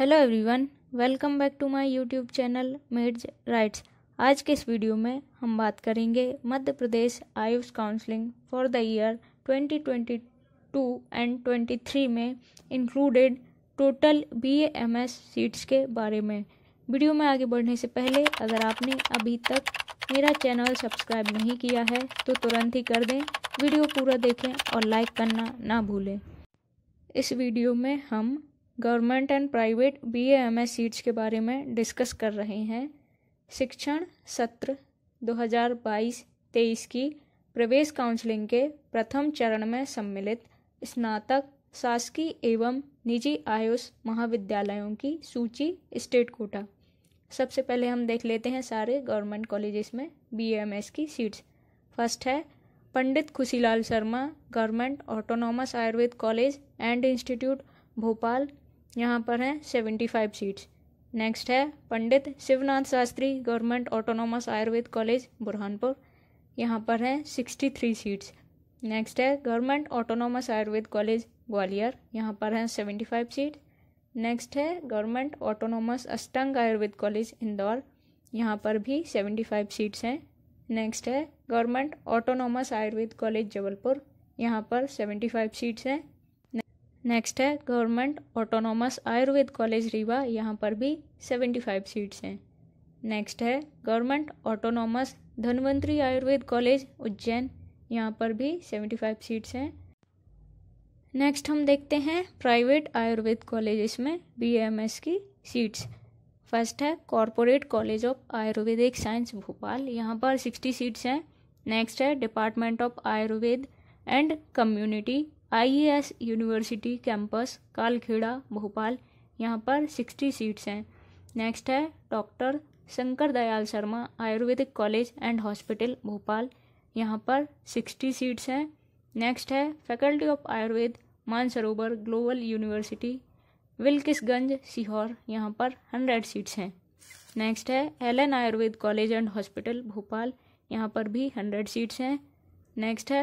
hello everyone welcome back to my YouTube channel meds rights आज के इस video में हम बात करेंगे Madhya Pradesh AYUSH counselling for the year 2022 and 23 में इंक्लूडेड टोटल बीएएमएस सीट्स के बारे में वीडियो में आगे बढ़ने से पहले अगर आपने अभी तक मेरा चैनल सब्सक्राइब नहीं किया है तो तुरंत ही कर दें वीडियो पूरा देखें और लाइक करना ना भूलें इस वीडियो में हम government and private B M S seats के बारे में डिस्कस कर रहे हैं शिक्षण सत्र 2022-23 की प्रवेश काउंसलिंग के प्रथम चरण में सम्मिलित स्नातक शासकीय एवं निजी आयुष महाविद्यालयों की सूची स्टेट कोटा सबसे पहले हम देख लेते हैं सारे गवर्नमेंट कॉलेजेस में बी एम एस की सीट्स फर्स्ट है Pandit Khushilal Sharma government autonomous Ayurveda college and institute Bhopal यहाँ पर हैं सेवेंटी फाइव सीट्स नेक्स्ट है Pandit Shivnath Shastri government autonomous Ayurveda college Burhanpur यहाँ पर हैं सिक्सटी थ्री सीट्स नेक्स्ट है government autonomous Ayurveda college Gwalior यहाँ पर हैं सेवेंटी फाइव सीट नेक्स्ट है government autonomous Ashtang Ayurveda college Indore यहाँ पर भी सेवेंटी फाइव सीट्स हैं नेक्स्ट है government autonomous Ayurveda college Jabalpur यहाँ पर सेवेंटी फाइव सीट्स हैं नेक्स्ट है government autonomous Ayurveda college Rewa यहाँ पर भी सेवेंटी फाइव सीट्स हैं नेक्स्ट है government autonomous Dhanvantari Ayurveda college Ujjain यहाँ पर भी सेवेंटी फाइव सीट्स हैं नेक्स्ट हम देखते हैं प्राइवेट आयुर्वेद कॉलेज में बी एम एस की सीट्स फर्स्ट है corporate college of Ayurvedic science Bhopal यहाँ पर सिक्सटी सीट्स हैं नेक्स्ट है department of Ayurveda and community IAS university campus Kalkheda Bhopal यहाँ पर सिक्सटी सीट्स हैं नेक्स्ट है doctor Shankar Dayal Sharma Ayurvedic college and hospital Bhopal यहाँ पर सिक्सटी सीट्स हैं नेक्स्ट है faculty of Ayurveda Mansarovar global university Bilkisganj Sehore यहाँ पर हंड्रेड सीट्स हैं नेक्स्ट है L N Ayurveda college and hospital Bhopal यहाँ पर भी हंड्रेड सीट्स हैं नेक्स्ट है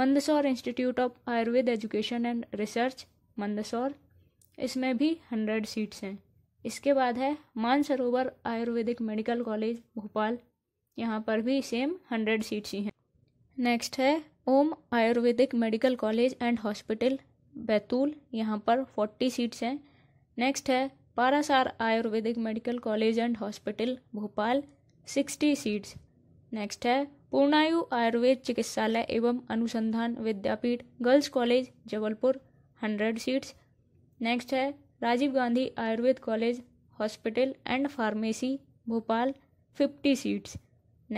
Mandsaur institute of Ayurveda education and research Mandsaur इसमें भी हंड्रेड सीट्स हैं इसके बाद है मानसरोवर आयुर्वेदिक मेडिकल कॉलेज भोपाल यहाँ पर भी सेम हंड्रेड सीट्स ही हैं नेक्स्ट है Om Ayurvedic medical college and hospital Betul यहाँ पर फोर्टी सीट्स हैं नेक्स्ट है Parasar Ayurvedic medical college and hospital Bhopal sixty seats next है Purnayu Ayurveda Chikitsalaya Evam Anusandhan Vidyapeeth girls college Jabalpur hundred seats next है Rajiv Gandhi Ayurveda college hospital and pharmacy Bhopal fifty seats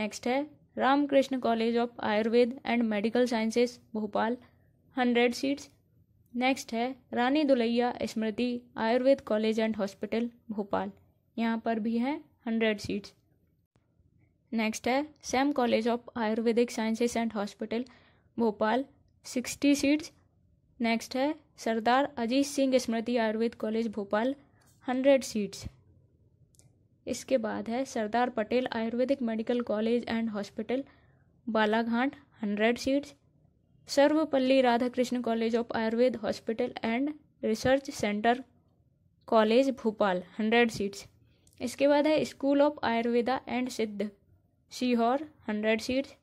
next है Ramakrishna college of Ayurveda and medical sciences Bhopal hundred seats next है Rani Dulaiya Smriti Ayurveda college and hospital Bhopal यहाँ पर भी हैं hundred seats next है Sam college of Ayurvedic sciences and hospital Bhopal sixty seats next है Sardar Ajit Singh Smriti Ayurveda college Bhopal hundred seats इसके बाद है Sardar Patel Ayurvedic medical college and hospital Balaghat hundred seats Sarvepalli Radhakrishna college of Ayurveda hospital and research centre college Bhopal hundred seats इसके बाद है स्कूल ऑफ आयुर्वेदा एंड सिद्ध Sehore hundred seats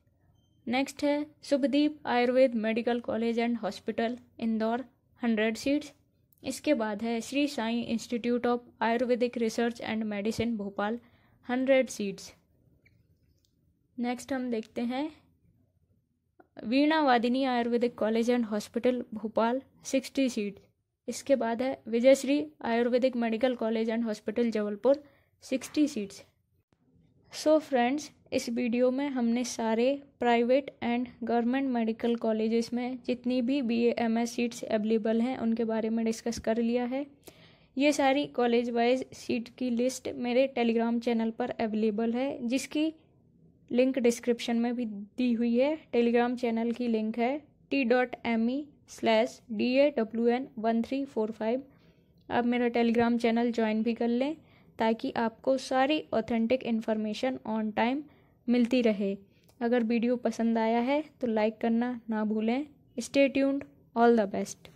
next है Shubhdeep Ayurveda medical college and hospital Indore hundred seats इसके बाद है Shri Sai institute of Ayurvedic research and medicine Bhopal hundred seats next हम देखते हैं Veena Vadini Ayurvedic college and hospital Bhopal sixty seat इसके बाद है Vijayshree Ayurvedic medical college and hospital Jabalpur sixty seats so friends इस वीडियो में हमने सारे private and government medical colleges में जितनी भी B M S seats available हैं उनके बारे में डिस्कस कर लिया है ये सारी कॉलेज वाइज सीट की लिस्ट मेरे टेलीग्राम चैनल पर अवेलेबल है जिसकी लिंक डिस्क्रिप्शन में भी दी हुई है टेलीग्राम चैनल की लिंक है T dot M E slash D A W N one three four five आप मेरा टेलीग्राम चैनल ज्वाइन भी कर लें ताकि आपको सारी ऑथेंटिक इन्फॉर्मेशन ऑन टाइम मिलती रहे अगर वीडियो पसंद आया है तो लाइक करना ना भूलें stay tuned all the best